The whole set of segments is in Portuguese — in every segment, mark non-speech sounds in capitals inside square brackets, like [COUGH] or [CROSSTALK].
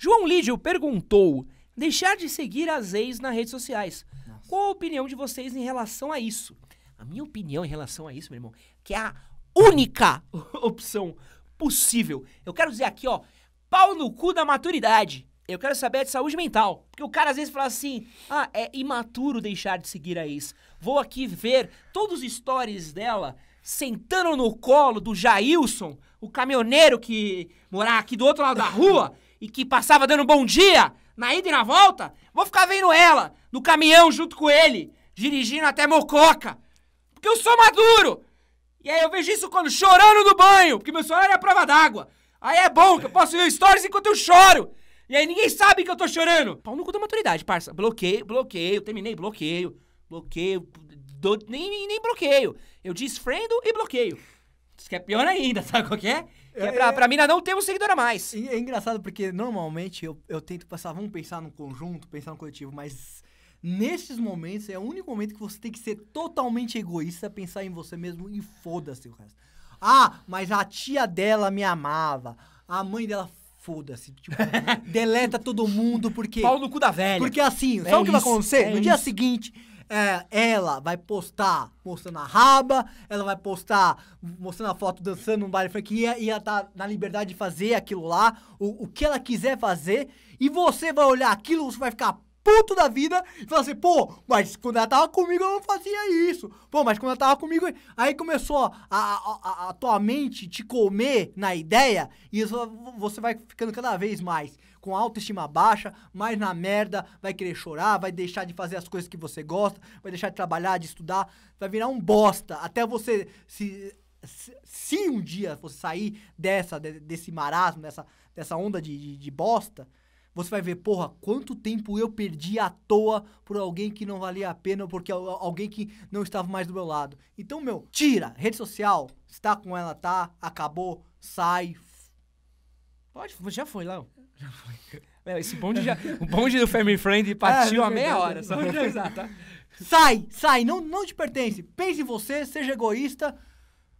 João Lídio perguntou: deixar de seguir as ex nas redes sociais. Nossa. Qual a opinião de vocês em relação a isso? A minha opinião em relação a isso, meu irmão, que é a única [LAUGHS] opção possível. Eu quero dizer aqui, ó, pau no cu da maturidade. Eu quero saber de saúde mental. Porque o cara às vezes fala assim: ah, é imaturo deixar de seguir a ex. Vou aqui ver todos os stories dela sentando no colo do Jailson, o caminhoneiro que morar aqui do outro lado da rua e que passava dando bom dia na ida e na volta, vou ficar vendo ela no caminhão junto com ele, dirigindo até Mococa. Porque eu sou maduro. E aí eu vejo isso quando chorando no banho, porque meu celular é a prova d'água. Aí é bom que eu posso ver stories enquanto eu choro. E aí ninguém sabe que eu tô chorando. Pau no cu da maturidade, parça. Bloqueio, bloqueio, terminei, bloqueio. Bloqueio, do, nem, nem bloqueio. Eu desfrendo e bloqueio. Isso que é pior ainda, [LAUGHS] sabe qual que é? Que é, é pra, pra mim, não ter um seguidor a mais. É, é engraçado porque normalmente eu, eu tento passar, vamos pensar no conjunto, pensar no coletivo, mas nesses momentos é o único momento que você tem que ser totalmente egoísta, pensar em você mesmo e foda-se o resto. Ah, mas a tia dela me amava. A mãe dela, foda-se. Tipo, [LAUGHS] deleta todo mundo porque. Pau no cu da velha. Porque assim, é sabe o que é vai acontecer? É no dia seguinte é, ela vai postar mostrando a raba, ela vai postar mostrando a foto dançando num baile funk e ela tá na liberdade de fazer aquilo lá, o, o que ela quiser fazer, e você vai olhar aquilo, você vai ficar puto da vida e falar assim, pô, mas quando ela tava comigo eu não fazia isso. Pô, mas quando ela tava comigo. Aí começou a, a, a, a tua mente te comer na ideia e você vai ficando cada vez mais com autoestima baixa, mais na merda, vai querer chorar, vai deixar de fazer as coisas que você gosta, vai deixar de trabalhar, de estudar, vai virar um bosta. Até você se. Se, se um dia você sair dessa, desse marasmo, dessa, dessa onda de, de, de bosta, você vai ver, porra, quanto tempo eu perdi à toa por alguém que não valia a pena, porque alguém que não estava mais do meu lado. Então, meu, tira, rede social, está com ela, tá, acabou, sai. Pode, já foi, Léo. [LAUGHS] Já foi. É, esse bonde já, o bonde do Family Friend [LAUGHS] é, partiu é, há meia hora, só pra avisar, tá? Sai, sai, não, não te pertence. Pense em você, seja egoísta.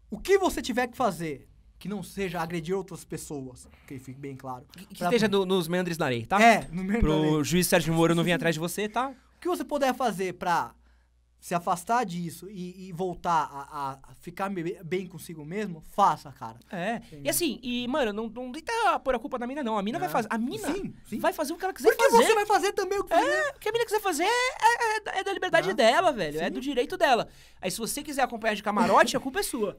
O que você tiver que fazer, que não seja agredir outras pessoas, que fique bem claro. Que, que pra... esteja no, nos meandres da lei, tá? É, no meandres Pro da lei. juiz Sérgio Moro não vir atrás de você, tá? O que você puder fazer pra se afastar disso e, e voltar a, a, ficar bem consigo mesmo, faça, cara. É. E assim, e, mano, não, não tenta pôr a culpa na mina, não. A mina é. vai fazer. A mina sim, sim. vai fazer o que ela quiser Porque fazer. Porque você vai fazer também o que é, quiser. É, o que a mina quiser fazer é, é, é da é liberdade ah, dela, velho. É sim. É do direito dela. Aí se você quiser acompanhar de camarote, a culpa é sua.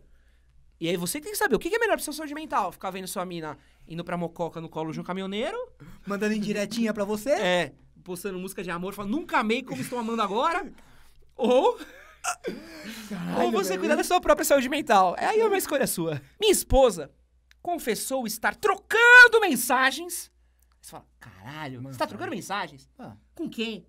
E aí você tem que saber o que é melhor pra sua saúde mental. Ficar vendo sua mina indo pra mococa no colo de um caminhoneiro. Mandando indiretinha pra você? É. Postando música de amor, falando, nunca amei como estou amando agora. Ou. Caralho, ou você cuidar da sua própria saúde mental. É aí uma escolha é sua. Minha esposa confessou estar trocando mensagens. Você fala, caralho, Mano, você tá trocando mensagens? Ah. Com quem?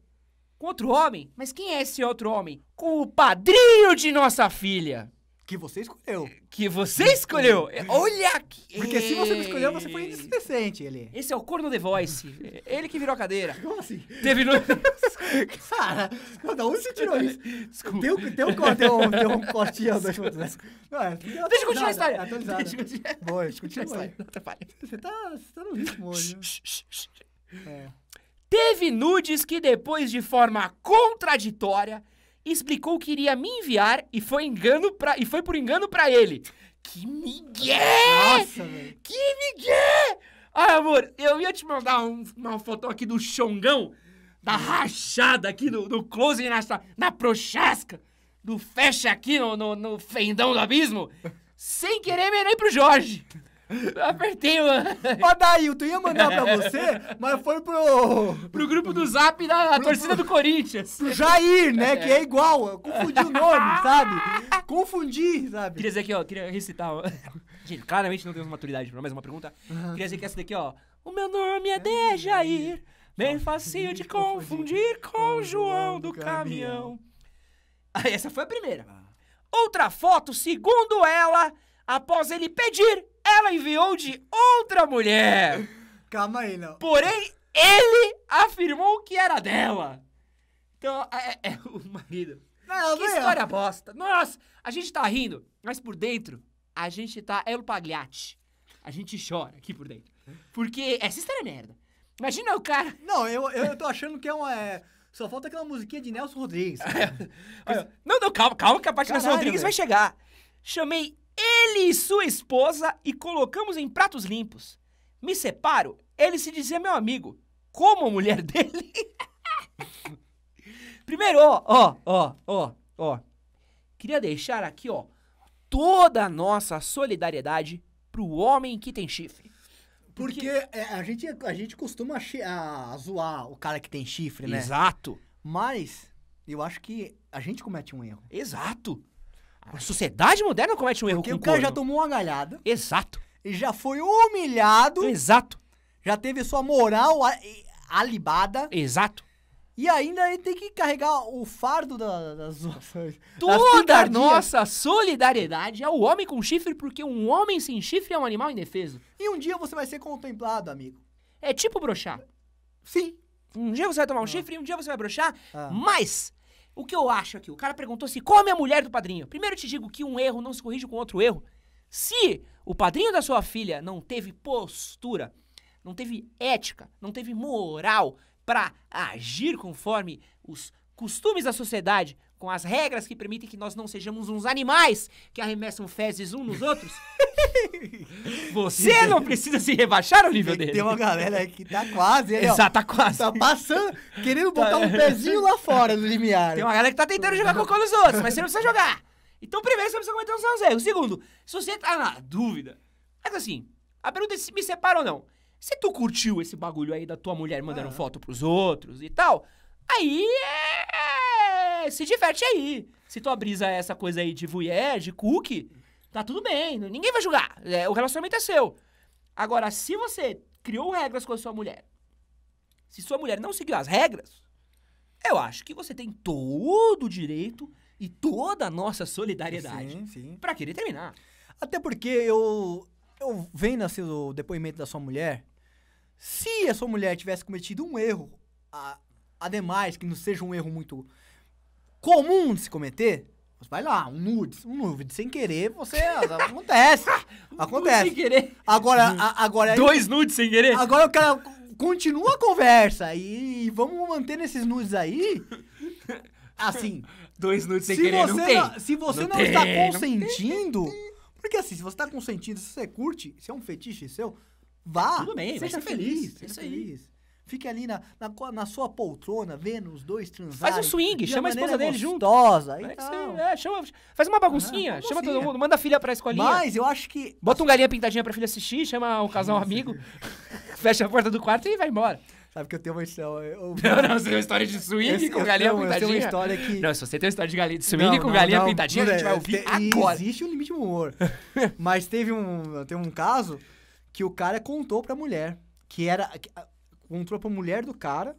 Com outro homem? Mas quem é esse outro homem? Com o padrinho de nossa filha. Que você escolheu. Que você escolheu! É, olha que... Porque se você não escolheu, você foi indecente, ele. Esse é o corno The Voice. Ele que virou a cadeira. Como assim? Teve no... [LAUGHS] Cara, da onde você tirou isso? Desculpa. Tem, um, tem, um, tem, um, tem um cortinho das coisas. Não, é, Deixa eu continuar a história. Atualizada. Deixa eu continuar. Boa, a História. Você tá, você tá no ritmo hoje. Né? é. Teve nudes que depois, de forma contraditória, explicou que iria me enviar e foi engano pra e foi por engano para ele. Que migué! Nossa, velho. Que migué! Ai, amor, eu ia te mandar um, uma foto aqui do Xongão, da hum. rachada aqui, do, do close na, na prochasca, do fecha aqui no, no, no fendão do abismo, sem querer me nem pro Jorge. [LAUGHS] Eu apertei, mano. Ó, Dailton, ia mandar pra você, mas foi pro. Pro grupo do Zap da pro, torcida pro, do Corinthians. Pro Jair, né? É. Que é igual. confundi o nome, sabe? Confundi, sabe? Queria dizer aqui, ó, queria recitar. Gente, claramente não temos maturidade pra mais uma pergunta. Uhum. Queria dizer que essa daqui, ó. O meu nome é Dejair, é, bem facinho de confundir com o João do caminhão. Ah, essa foi a primeira. Outra foto, segundo ela, após ele pedir ela enviou de outra mulher. Calma aí, não. Porém, ele afirmou que era dela. Então, é, é, é o marido. Não, que é história bosta. Nossa, a gente tá rindo, mas por dentro, a gente tá é o Pagliatti. A gente chora aqui por dentro. Porque essa história é merda. Imagina o cara. Não, eu, eu, eu tô achando que é uma. É... Só falta aquela musiquinha de Nelson Rodrigues. [LAUGHS] não, não, calma, calma que a parte Caralho, de Nelson Rodrigues vai chegar. Chamei ele e sua esposa e colocamos em pratos limpos. Me separo, ele se dizia meu amigo, como a mulher [LAUGHS] dele. Primeiro, ó, ó, ó, ó, ó. Queria deixar aqui, ó, toda a nossa solidariedade pro homem que tem chifre. Porque, Porque é, a, gente, a gente costuma a, a zoar o cara que tem chifre, né? Exato. Mas eu acho que a gente comete um erro. Exato. A sociedade moderna comete um erro Porque com o cara já tomou uma galhada. Exato. Já foi humilhado. Exato. Já teve sua moral alibada. Exato. E ainda ele tem que carregar o fardo da, das nossas. Toda a nossa solidariedade ao é homem com chifre, porque um homem sem chifre é um animal indefeso. E um dia você vai ser contemplado, amigo. É tipo brochar. Sim. Um dia você vai tomar um ah. chifre e um dia você vai brochar, ah. mas o que eu acho aqui? O cara perguntou se assim, come a mulher do padrinho. Primeiro eu te digo que um erro não se corrige com outro erro. Se o padrinho da sua filha não teve postura, não teve ética, não teve moral para agir conforme os costumes da sociedade, com as regras que permitem que nós não sejamos uns animais que arremessam fezes uns nos outros, [LAUGHS] Você não [LAUGHS] precisa se rebaixar ao nível tem, dele. Tem uma galera que tá quase. Ele, Exato, tá quase. Tá passando, querendo botar um tá. pezinho lá fora do limiar. Tem uma galera que tá tentando jogar cocô nos outros, mas você não precisa jogar. Então, primeiro, você precisa cometer os seus erros. Segundo, se você tá na dúvida. Mas assim, a pergunta é se me separa ou não. Se tu curtiu esse bagulho aí da tua mulher mandando ah. foto pros outros e tal, aí é... é se diverte aí. Se tua brisa é essa coisa aí de voyeur, de cookie, Tá tudo bem, ninguém vai julgar. É, o relacionamento é seu. Agora, se você criou regras com a sua mulher, se sua mulher não seguiu as regras, eu acho que você tem todo o direito e toda a nossa solidariedade sim, sim. para querer terminar. Até porque eu, eu vendo assim, o depoimento da sua mulher, se a sua mulher tivesse cometido um erro, a, ademais, que não seja um erro muito comum de se cometer, Vai lá, um nudes. Um nude sem querer, você. Ah, [LAUGHS] acontece. Ah, acontece. sem querer. Agora, hum. a, agora. Dois nudes sem querer? Agora o cara continua a conversa e vamos manter nesses nudes aí. [LAUGHS] Assim. Dois nudes sem querer. Você não tem. Não, se você não, não tem, está consentindo. Não tem, porque assim, se você está consentindo, se você curte, se é um fetiche seu, vá. Tudo bem, seja feliz. feliz seja isso feliz. Aí. Fique ali na, na, na, sua poltrona, vendo os dois transarem. Faz um swing, chama a esposa dele junto. Gostosa, e é, é, chama, faz uma baguncinha, ah, chama todo mundo, manda a filha pra escolinha. Mas eu acho que. Bota um galinha pintadinha pra filha assistir, chama um casal um amigo, [LAUGHS] fecha a porta do quarto e vai embora. Sabe que eu tenho uma história. Eu... [LAUGHS] Não, não, você tem uma história de swing Esse, com galinha não, pintadinha. Eu tenho uma história que. Não, se você tem uma história de galinha de swing não, com não, galinha não, pintadinha, a gente vai é, ouvir te, agora. Existe um limite de humor. [LAUGHS] Mas teve um, teve um caso que o cara contou pra mulher que era. Que, encontrou a mulher do cara,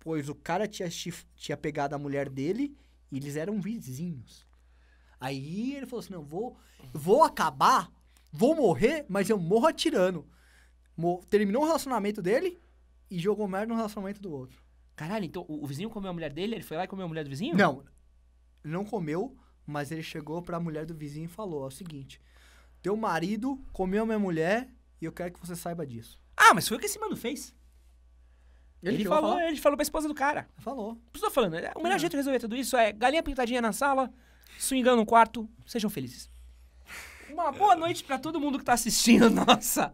pois o cara tinha, tinha pegado a mulher dele e eles eram vizinhos. Aí ele falou assim: não, vou, vou acabar, vou morrer, mas eu morro atirando. Mor terminou o relacionamento dele e jogou merda no relacionamento do outro. Caralho, então o, vizinho comeu a mulher dele? Ele foi lá e comeu a mulher do vizinho? Não, não comeu, mas ele chegou pra mulher do vizinho e falou: é o seguinte, teu marido comeu minha mulher e eu quero que você saiba disso. Ah, mas foi o que esse mano fez. Ele, ele falou, falar. ele falou pra esposa do cara. Falou. Por eu tô falando, é o melhor é. jeito de resolver tudo isso é galinha pintadinha na sala, swingando no quarto, sejam felizes. Uma boa noite para todo mundo que tá assistindo, [LAUGHS] nossa.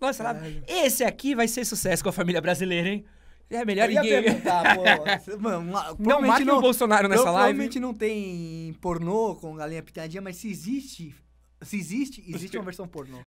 nossa, lá, esse aqui vai ser sucesso com a família brasileira, hein? É melhor eu ia ninguém. pô. [LAUGHS] Mano, não não, o Bolsonaro nessa live. Provavelmente não tem pornô com galinha pintadinha, mas se existe, se existe, existe uma versão pornô.